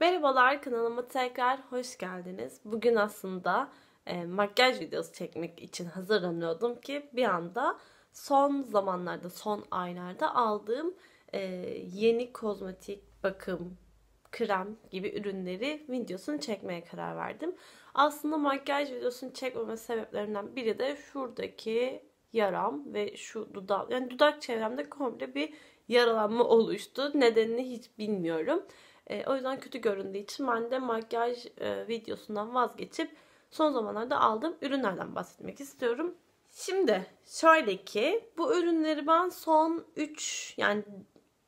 Merhabalar kanalıma tekrar hoş geldiniz. Bugün aslında e, makyaj videosu çekmek için hazırlanıyordum ki bir anda son zamanlarda, son aylarda aldığım e, yeni kozmetik bakım, krem gibi ürünleri videosunu çekmeye karar verdim. Aslında makyaj videosunu çekmeme sebeplerinden biri de şuradaki yaram ve şu dudak, yani dudak çevremde komple bir yaralanma oluştu. Nedenini hiç bilmiyorum. E, o yüzden kötü göründüğü için ben de makyaj e, videosundan vazgeçip son zamanlarda aldığım ürünlerden bahsetmek istiyorum. Şimdi şöyle ki bu ürünleri ben son 3 yani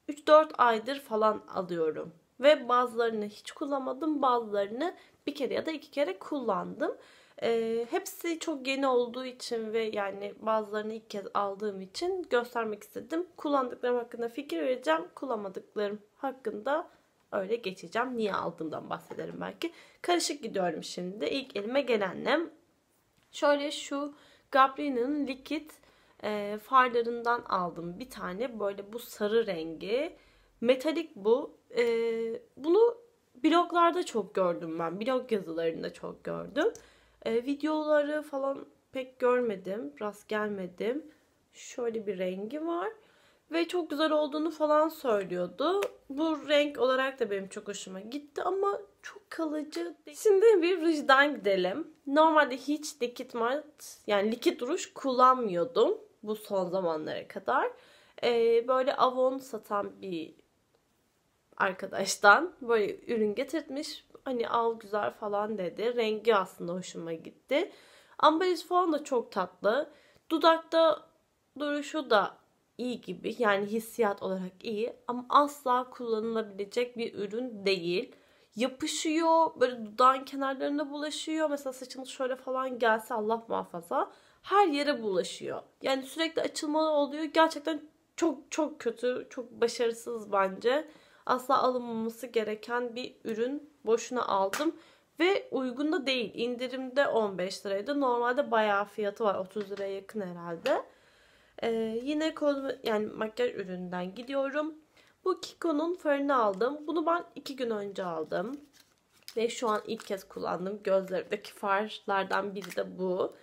3-4 aydır falan alıyorum. Ve bazılarını hiç kullanmadım bazılarını bir kere ya da iki kere kullandım. E, hepsi çok yeni olduğu için ve yani bazılarını ilk kez aldığım için göstermek istedim. Kullandıklarım hakkında fikir vereceğim. Kullanmadıklarım hakkında öyle geçeceğim. Niye aldığımdan bahsederim belki. Karışık gidiyorum şimdi. İlk elime gelenle şöyle şu Gabrina'nın Likit e, farlarından aldım bir tane. Böyle bu sarı rengi. Metalik bu. E, bunu bloglarda çok gördüm ben. Blog yazılarında çok gördüm. E, videoları falan pek görmedim. Rast gelmedim. Şöyle bir rengi var. Ve çok güzel olduğunu falan söylüyordu. Bu renk olarak da benim çok hoşuma gitti ama çok kalıcı Şimdi bir rujdan gidelim. Normalde hiç likit mat yani likit ruj kullanmıyordum bu son zamanlara kadar. Ee, böyle Avon satan bir arkadaştan böyle ürün getirtmiş. Hani al güzel falan dedi. Rengi aslında hoşuma gitti. Ambalaj falan da çok tatlı. Dudakta duruşu da iyi gibi yani hissiyat olarak iyi ama asla kullanılabilecek bir ürün değil. Yapışıyor, böyle dudağın kenarlarına bulaşıyor. Mesela saçınız şöyle falan gelse Allah muhafaza her yere bulaşıyor. Yani sürekli açılmalı oluyor. Gerçekten çok çok kötü, çok başarısız bence. Asla alınmaması gereken bir ürün boşuna aldım. Ve uygun da değil. indirimde 15 liraydı. Normalde bayağı fiyatı var. 30 liraya yakın herhalde. Ee, yine konu, yani makyaj ürününden gidiyorum. Bu Kiko'nun farını aldım. Bunu ben iki gün önce aldım. Ve şu an ilk kez kullandım. Gözlerimdeki farlardan biri de bu.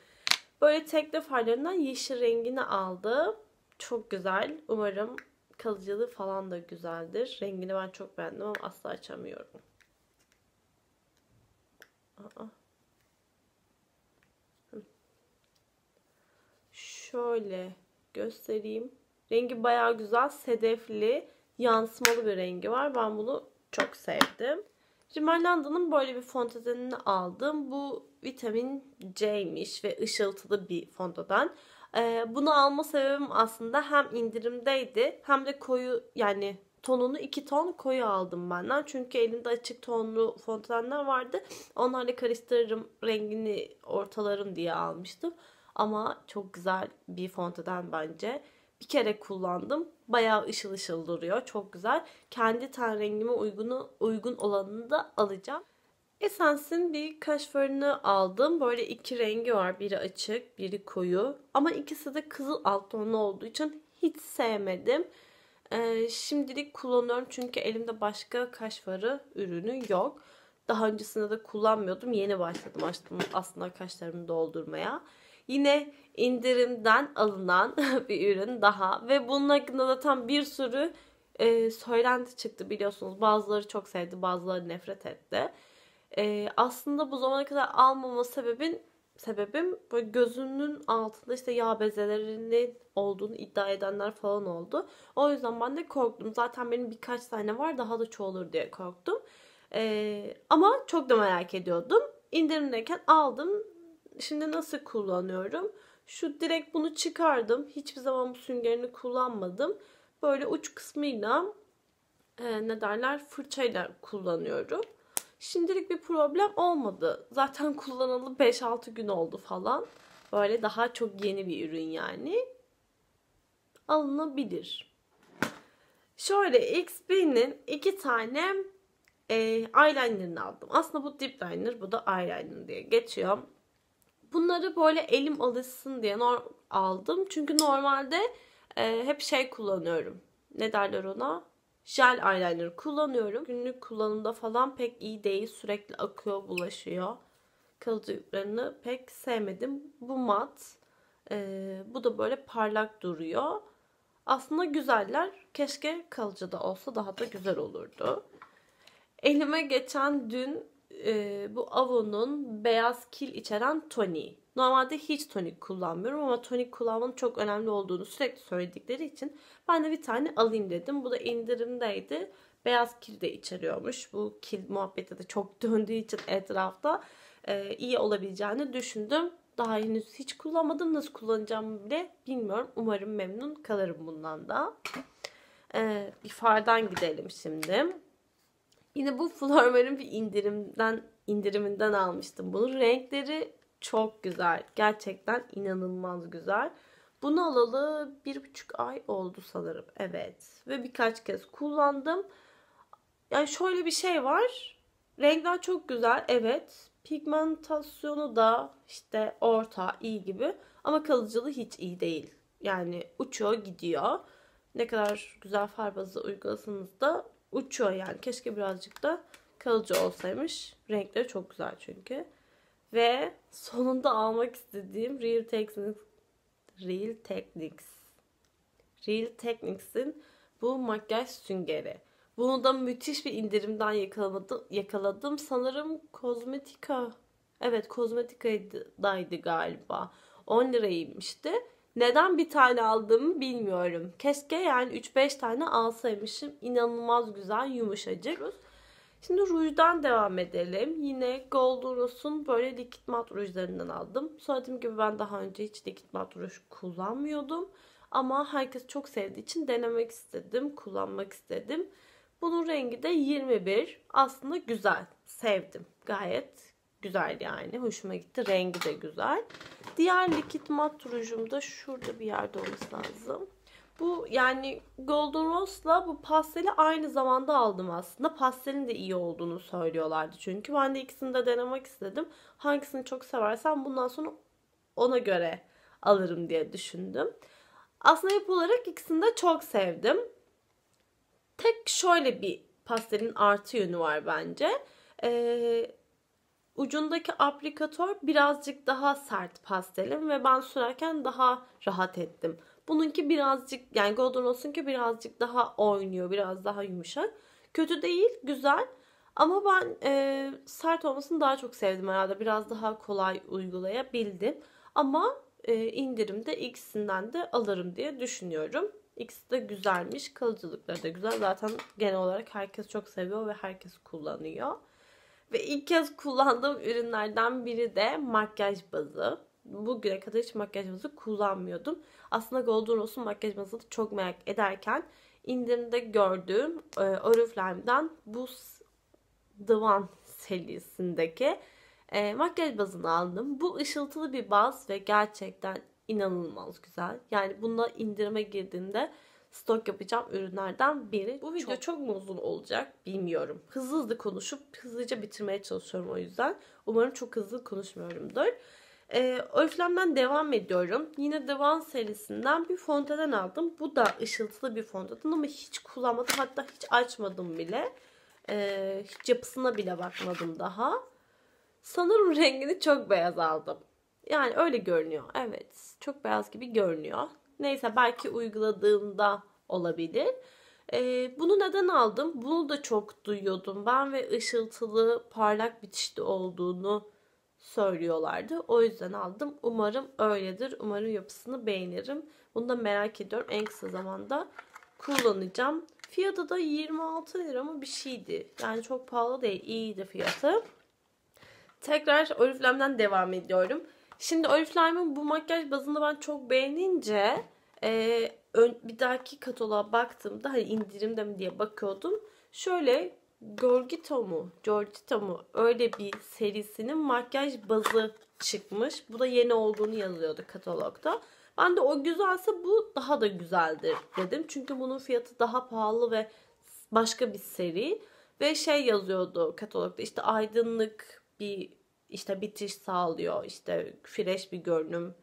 Böyle tekli farlarından yeşil rengini aldı. Çok güzel. Umarım kalıcılığı falan da güzeldir. Rengini ben çok beğendim ama asla açamıyorum. Aa. Şöyle göstereyim. Rengi baya güzel. Sedefli, yansımalı bir rengi var. Ben bunu çok sevdim. Rimmel böyle bir fondötenini aldım. Bu vitamin Cmiş ve ışıltılı bir fondöten. Ee, bunu alma sebebim aslında hem indirimdeydi hem de koyu yani tonunu 2 ton koyu aldım benden. Çünkü elinde açık tonlu fondötenler vardı. Onlarla karıştırırım rengini ortalarım diye almıştım. Ama çok güzel bir fondöten bence. Bir kere kullandım. Bayağı ışıl ışıl duruyor. Çok güzel. Kendi ten rengime uygunu, uygun olanını da alacağım. Essence'in bir kaş fırını aldım. Böyle iki rengi var. Biri açık, biri koyu. Ama ikisi de kızıl alt tonlu olduğu için hiç sevmedim. Ee, şimdilik kullanıyorum çünkü elimde başka kaş farı ürünü yok. Daha öncesinde de kullanmıyordum. Yeni başladım aslında kaşlarımı doldurmaya. Yine indirimden alınan bir ürün daha ve bunun hakkında da tam bir sürü e, söylenti çıktı biliyorsunuz. Bazıları çok sevdi, bazıları nefret etti. E, aslında bu zamana kadar almama sebebin sebebim böyle gözünün altında işte yağ bezelerinin olduğunu iddia edenler falan oldu. O yüzden ben de korktum. Zaten benim birkaç tane var daha da çoğalır diye korktum. Ee, ama çok da merak ediyordum. İndirimdeyken aldım şimdi nasıl kullanıyorum? Şu direkt bunu çıkardım. Hiçbir zaman bu süngerini kullanmadım. Böyle uç kısmıyla e, ne derler fırçayla kullanıyorum. Şimdilik bir problem olmadı. Zaten kullanılı 5-6 gün oldu falan. Böyle daha çok yeni bir ürün yani. Alınabilir. Şöyle XB'nin iki tane e, eyeliner'ını aldım. Aslında bu deep liner, bu da eyeliner diye geçiyor. Bunları böyle elim alışsın diye aldım. Çünkü normalde e, hep şey kullanıyorum. Ne derler ona? Jel eyeliner kullanıyorum. Günlük kullanımda falan pek iyi değil. Sürekli akıyor, bulaşıyor. Kalıcı pek sevmedim. Bu mat. E, bu da böyle parlak duruyor. Aslında güzeller. Keşke kalıcı da olsa daha da güzel olurdu. Elime geçen dün e, bu Avon'un beyaz kil içeren toniği. Normalde hiç tonik kullanmıyorum ama tonik kullanmanın çok önemli olduğunu sürekli söyledikleri için ben de bir tane alayım dedim. Bu da indirimdeydi. Beyaz kil de içeriyormuş. Bu kil muhabbeti de çok döndüğü için etrafta e, iyi olabileceğini düşündüm. Daha henüz hiç kullanmadım. Nasıl kullanacağımı bile bilmiyorum. Umarım memnun kalırım bundan da. E, bir fardan gidelim şimdi. Yine bu Flormer'ın bir indirimden indiriminden almıştım Bunun Renkleri çok güzel. Gerçekten inanılmaz güzel. Bunu alalı bir buçuk ay oldu sanırım. Evet. Ve birkaç kez kullandım. Yani şöyle bir şey var. Renkler çok güzel. Evet. Pigmentasyonu da işte orta iyi gibi. Ama kalıcılığı hiç iyi değil. Yani uçuyor gidiyor. Ne kadar güzel far bazı uygulasanız da uçuyor yani. Keşke birazcık da kalıcı olsaymış. Renkleri çok güzel çünkü. Ve sonunda almak istediğim Real Techniques Real Techniques Real Techniques'in bu makyaj süngeri. Bunu da müthiş bir indirimden yakaladım. yakaladım. Sanırım Kozmetika. Evet Kozmetika'daydı galiba. 10 liraymıştı. Neden bir tane aldığımı bilmiyorum. Keşke yani 3-5 tane alsaymışım. İnanılmaz güzel yumuşacık. Şimdi rujdan devam edelim. Yine Golden Rose'un böyle likit mat rujlarından aldım. Söylediğim gibi ben daha önce hiç likit mat ruj kullanmıyordum. Ama herkes çok sevdiği için denemek istedim, kullanmak istedim. Bunun rengi de 21. Aslında güzel. Sevdim. Gayet güzel yani. Hoşuma gitti. Rengi de güzel. Diğer likit mat rujum da şurada bir yerde olması lazım. Bu yani Golden Rose'la bu pasteli aynı zamanda aldım aslında. Pastelin de iyi olduğunu söylüyorlardı çünkü. Ben de ikisini de denemek istedim. Hangisini çok seversem bundan sonra ona göre alırım diye düşündüm. Aslında yapı olarak ikisini de çok sevdim. Tek şöyle bir pastelin artı yönü var bence. Ee, Ucundaki aplikatör birazcık daha sert pastelim ve ben sürerken daha rahat ettim. Bununki birazcık yani Golden ki birazcık daha oynuyor, biraz daha yumuşak. Kötü değil, güzel. Ama ben e, sert olmasını daha çok sevdim herhalde. Biraz daha kolay uygulayabildim. Ama e, indirimde ikisinden de alırım diye düşünüyorum. İkisi de güzelmiş. Kalıcılıkları da güzel. Zaten genel olarak herkes çok seviyor ve herkes kullanıyor. Ve ilk kez kullandığım ürünlerden biri de makyaj bazı. Bugüne kadar hiç makyaj bazı kullanmıyordum. Aslında Golden Rose'un makyaj bazını çok merak ederken indirimde gördüğüm e, Oriflame'den bu Divan serisindeki e, makyaj bazını aldım. Bu ışıltılı bir baz ve gerçekten inanılmaz güzel. Yani bunda indirime girdiğinde stok yapacağım ürünlerden biri. Bu video çok, çok mu uzun olacak bilmiyorum. Hızlı hızlı konuşup hızlıca bitirmeye çalışıyorum o yüzden. Umarım çok hızlı konuşmuyorumdur. Ee, Oriflame'den devam ediyorum. Yine The One serisinden bir fontadan aldım. Bu da ışıltılı bir fontadan ama hiç kullanmadım. Hatta hiç açmadım bile. Ee, hiç yapısına bile bakmadım daha. Sanırım rengini çok beyaz aldım. Yani öyle görünüyor. Evet. Çok beyaz gibi görünüyor. Neyse belki uyguladığımda olabilir. E, bunu neden aldım? Bunu da çok duyuyordum ben ve ışıltılı parlak bitişli olduğunu söylüyorlardı. O yüzden aldım. Umarım öyledir. Umarım yapısını beğenirim. Bunu da merak ediyorum. En kısa zamanda kullanacağım. Fiyatı da 26 lira mı bir şeydi. Yani çok pahalı değil. İyiydi fiyatı. Tekrar Oriflame'den devam ediyorum. Şimdi Oriflame'in bu makyaj bazını ben çok beğenince e, ön, bir dahaki kataloğa baktığımda hani indirimde mi diye bakıyordum. Şöyle Gorgito mu, Giorgito mu öyle bir serisinin makyaj bazı çıkmış. Bu da yeni olduğunu yazıyordu katalogda. Ben de o güzelse bu daha da güzeldir dedim. Çünkü bunun fiyatı daha pahalı ve başka bir seri. Ve şey yazıyordu katalogda işte aydınlık bir işte bitiş sağlıyor, işte fresh bir görünüm,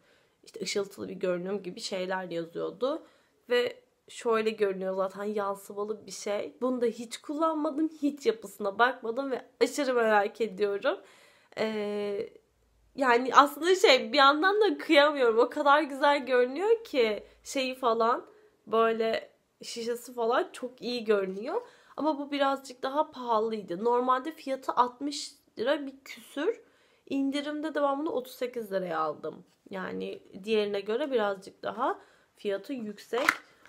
işte ışıltılı bir görünüm gibi şeyler yazıyordu. Ve şöyle görünüyor zaten yansımalı bir şey. Bunu da hiç kullanmadım, hiç yapısına bakmadım ve aşırı merak ediyorum. Ee, yani aslında şey bir yandan da kıyamıyorum. O kadar güzel görünüyor ki şeyi falan böyle şişesi falan çok iyi görünüyor. Ama bu birazcık daha pahalıydı. Normalde fiyatı 60 lira bir küsür. İndirimde devamını 38 liraya aldım. Yani diğerine göre birazcık daha fiyatı yüksek.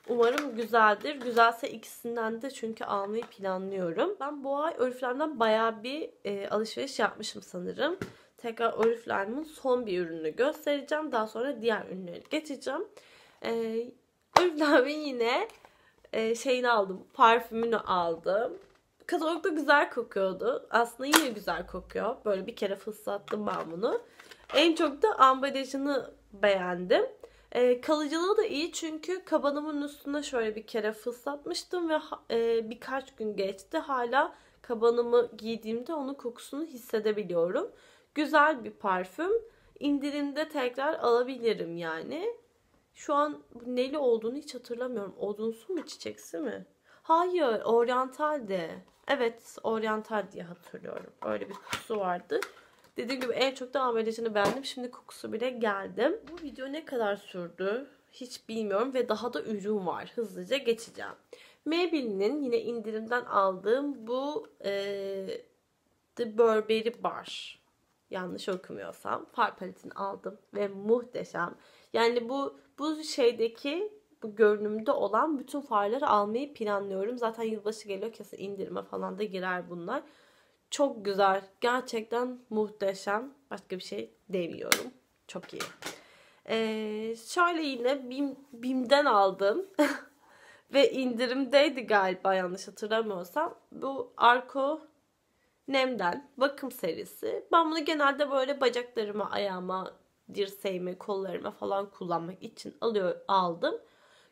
Umarım güzeldir. Güzelse ikisinden de çünkü almayı planlıyorum. Ben bu ay Oriflame'den baya bir e, alışveriş yapmışım sanırım. Tekrar Oriflame'ın son bir ürünü göstereceğim. Daha sonra diğer ürünleri geçeceğim. E, Oriflame'in yine e, şeyini aldım. Parfümünü aldım. Katalogda güzel kokuyordu. Aslında yine güzel kokuyor. Böyle bir kere fıslattım ben bunu. En çok da ambalajını beğendim. E, kalıcılığı da iyi çünkü kabanımın üstüne şöyle bir kere fıslatmıştım ve e, birkaç gün geçti. Hala kabanımı giydiğimde onun kokusunu hissedebiliyorum. Güzel bir parfüm. İndirimde tekrar alabilirim yani. Şu an neli olduğunu hiç hatırlamıyorum. Odunsu mu çiçeksi mi? Hayır, oryantal de. Evet oryantal diye hatırlıyorum. Öyle bir kutusu vardı. Dediğim gibi en çok da ambalajını beğendim. Şimdi kokusu bile geldim. Bu video ne kadar sürdü hiç bilmiyorum ve daha da ürün var. Hızlıca geçeceğim. Maybelline'in yine indirimden aldığım bu e, The Burberry Bar. Yanlış okumuyorsam. Far paletini aldım ve muhteşem. Yani bu bu şeydeki bu görünümde olan bütün farları almayı planlıyorum. Zaten yılbaşı geliyor kesin indirime falan da girer bunlar. Çok güzel. Gerçekten muhteşem. Başka bir şey demiyorum. Çok iyi. Ee, şöyle yine bim bimden aldım. Ve indirimdeydi galiba yanlış hatırlamıyorsam. Bu Arco Nem'den bakım serisi. Ben bunu genelde böyle bacaklarıma, ayağıma, dirseğime, kollarıma falan kullanmak için alıyor, aldım.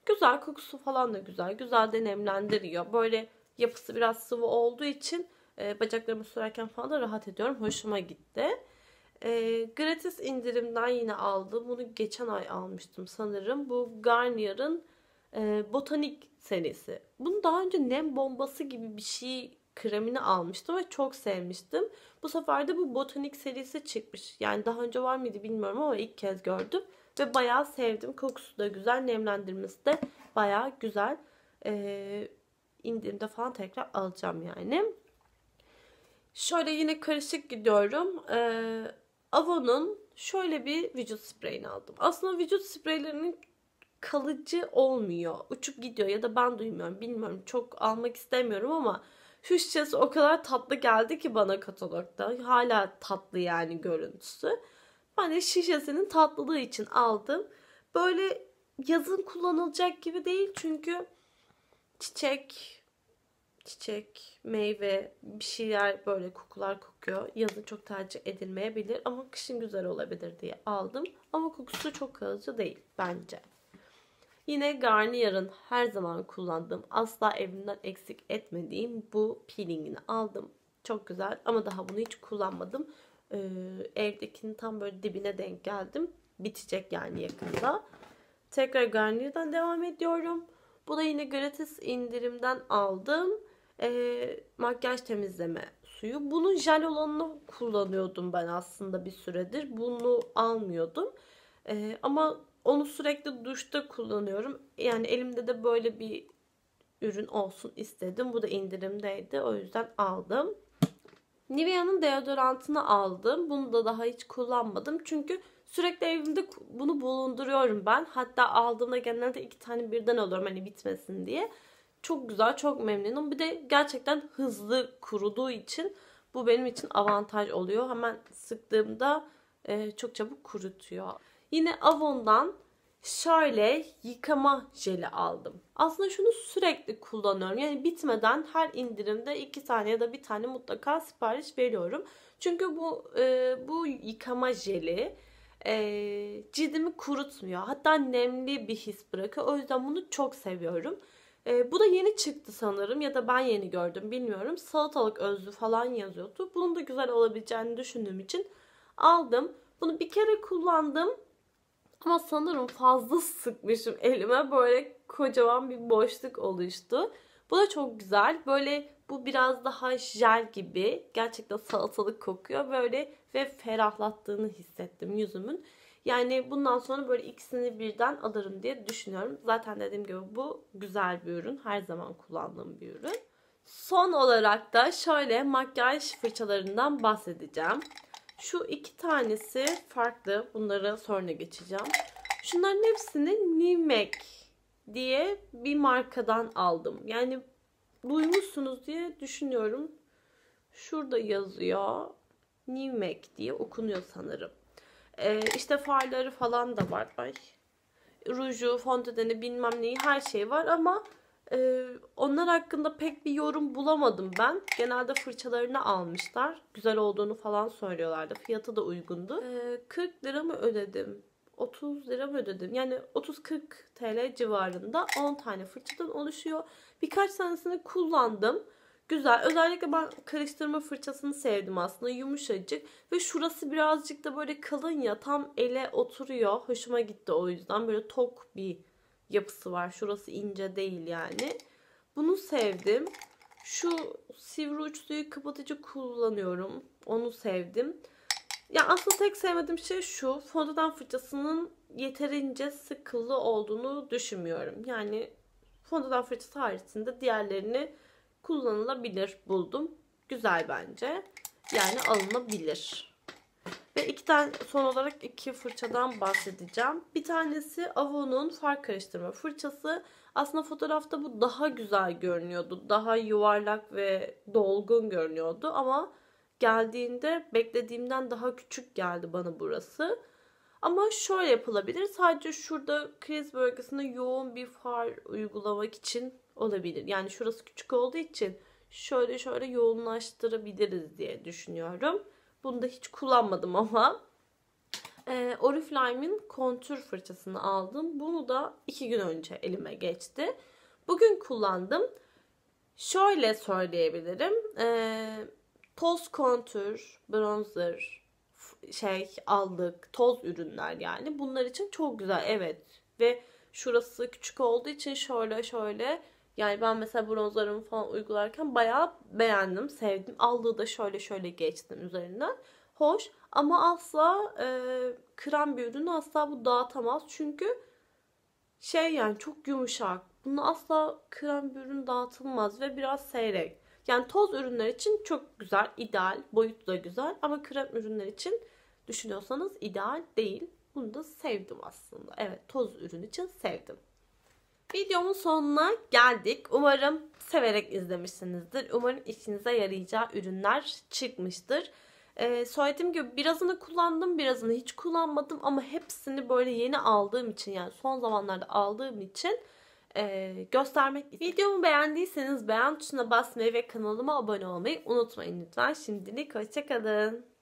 Güzel kokusu falan da güzel. Güzel de nemlendiriyor. Böyle yapısı biraz sıvı olduğu için e, bacaklarımı sürerken falan da rahat ediyorum. Hoşuma gitti. E, gratis indirimden yine aldım. Bunu geçen ay almıştım sanırım. Bu Garnier'ın e, botanik serisi. Bunu daha önce nem bombası gibi bir şey kremini almıştım ve çok sevmiştim. Bu sefer de bu botanik serisi çıkmış. Yani daha önce var mıydı bilmiyorum ama ilk kez gördüm. Ve bayağı sevdim. Kokusu da güzel. Nemlendirmesi de bayağı güzel. Ee, indirimde falan tekrar alacağım yani. Şöyle yine karışık gidiyorum. Ee, Avon'un şöyle bir vücut spreyini aldım. Aslında vücut spreylerinin kalıcı olmuyor. Uçup gidiyor ya da ben duymuyorum. Bilmiyorum çok almak istemiyorum ama Türkçesi o kadar tatlı geldi ki bana katalogda. Hala tatlı yani görüntüsü. Ben hani de şişesinin tatlılığı için aldım. Böyle yazın kullanılacak gibi değil çünkü çiçek, çiçek, meyve bir şeyler böyle kokular kokuyor. Yazın çok tercih edilmeyebilir ama kışın güzel olabilir diye aldım. Ama kokusu çok kalıcı değil bence. Yine Garnier'ın her zaman kullandığım, asla evimden eksik etmediğim bu peelingini aldım. Çok güzel ama daha bunu hiç kullanmadım. Ee, evdekinin tam böyle dibine denk geldim. Bitecek yani yakında. Tekrar Garnier'den devam ediyorum. Bu da yine gratis indirimden aldım. Ee, makyaj temizleme suyu. Bunun jel olanını kullanıyordum ben aslında bir süredir. Bunu almıyordum. Ee, ama onu sürekli duşta kullanıyorum. Yani elimde de böyle bir ürün olsun istedim. Bu da indirimdeydi. O yüzden aldım. Nivea'nın deodorantını aldım. Bunu da daha hiç kullanmadım. Çünkü sürekli evimde bunu bulunduruyorum ben. Hatta aldığımda genelde iki tane birden alıyorum hani bitmesin diye. Çok güzel, çok memnunum. Bir de gerçekten hızlı kuruduğu için bu benim için avantaj oluyor. Hemen sıktığımda e, çok çabuk kurutuyor. Yine Avon'dan şöyle yıkama jeli aldım. Aslında şunu sürekli kullanıyorum. Yani bitmeden her indirimde iki tane ya da bir tane mutlaka sipariş veriyorum. Çünkü bu e, bu yıkama jeli e, cildimi kurutmuyor. Hatta nemli bir his bırakıyor. O yüzden bunu çok seviyorum. E, bu da yeni çıktı sanırım ya da ben yeni gördüm bilmiyorum. Salatalık özlü falan yazıyordu. Bunun da güzel olabileceğini düşündüğüm için aldım. Bunu bir kere kullandım ama sanırım fazla sıkmışım elime. Böyle kocaman bir boşluk oluştu. Bu da çok güzel. Böyle bu biraz daha jel gibi. Gerçekten salatalık kokuyor böyle ve ferahlattığını hissettim yüzümün. Yani bundan sonra böyle ikisini birden alırım diye düşünüyorum. Zaten dediğim gibi bu güzel bir ürün. Her zaman kullandığım bir ürün. Son olarak da şöyle makyaj fırçalarından bahsedeceğim. Şu iki tanesi farklı. Bunlara sonra geçeceğim. Şunların hepsini Nimek diye bir markadan aldım. Yani duymuşsunuz diye düşünüyorum. Şurada yazıyor. Nimek diye okunuyor sanırım. Ee, işte farları falan da var. Ay. Ruju, fondöteni bilmem neyi her şey var ama ee, onlar hakkında pek bir yorum bulamadım ben. Genelde fırçalarını almışlar. Güzel olduğunu falan söylüyorlardı. Fiyatı da uygundu. Ee, 40 lira mı ödedim? 30 lira mı ödedim? Yani 30-40 TL civarında 10 tane fırçadan oluşuyor. Birkaç tanesini kullandım. Güzel. Özellikle ben karıştırma fırçasını sevdim aslında. Yumuşacık. Ve şurası birazcık da böyle kalın ya. Tam ele oturuyor. Hoşuma gitti o yüzden. Böyle tok bir yapısı var. Şurası ince değil yani. Bunu sevdim. Şu sivri uçluyu kapatıcı kullanıyorum. Onu sevdim. Ya aslında tek sevmediğim şey şu. Fondöten fırçasının yeterince sıkılı olduğunu düşünmüyorum. Yani fondöten fırçası haricinde diğerlerini kullanılabilir buldum. Güzel bence. Yani alınabilir. Ve iki tane son olarak iki fırçadan bahsedeceğim. Bir tanesi Avon'un far karıştırma fırçası. Aslında fotoğrafta bu daha güzel görünüyordu. Daha yuvarlak ve dolgun görünüyordu ama geldiğinde beklediğimden daha küçük geldi bana burası. Ama şöyle yapılabilir. Sadece şurada kriz bölgesinde yoğun bir far uygulamak için olabilir. Yani şurası küçük olduğu için şöyle şöyle yoğunlaştırabiliriz diye düşünüyorum. Bunu da hiç kullanmadım ama. E, Oriflame'in kontür fırçasını aldım. Bunu da iki gün önce elime geçti. Bugün kullandım. Şöyle söyleyebilirim. E, toz kontür, bronzer şey aldık. Toz ürünler yani. Bunlar için çok güzel. Evet. Ve şurası küçük olduğu için şöyle şöyle yani ben mesela bronzlarımı falan uygularken bayağı beğendim, sevdim. Aldığı da şöyle şöyle geçtim üzerinden. Hoş ama asla e, krem bir ürünü asla bu dağıtamaz. Çünkü şey yani çok yumuşak. Bunu asla krem bir ürün dağıtılmaz ve biraz seyrek. Yani toz ürünler için çok güzel, ideal. boyut da güzel ama krem ürünler için düşünüyorsanız ideal değil. Bunu da sevdim aslında. Evet toz ürün için sevdim. Videomun sonuna geldik. Umarım severek izlemişsinizdir. Umarım işinize yarayacağı ürünler çıkmıştır. Ee, söylediğim gibi birazını kullandım, birazını hiç kullanmadım ama hepsini böyle yeni aldığım için yani son zamanlarda aldığım için e, göstermek istedim. Videomu beğendiyseniz beğen tuşuna basmayı ve kanalıma abone olmayı unutmayın lütfen. Şimdilik hoşçakalın.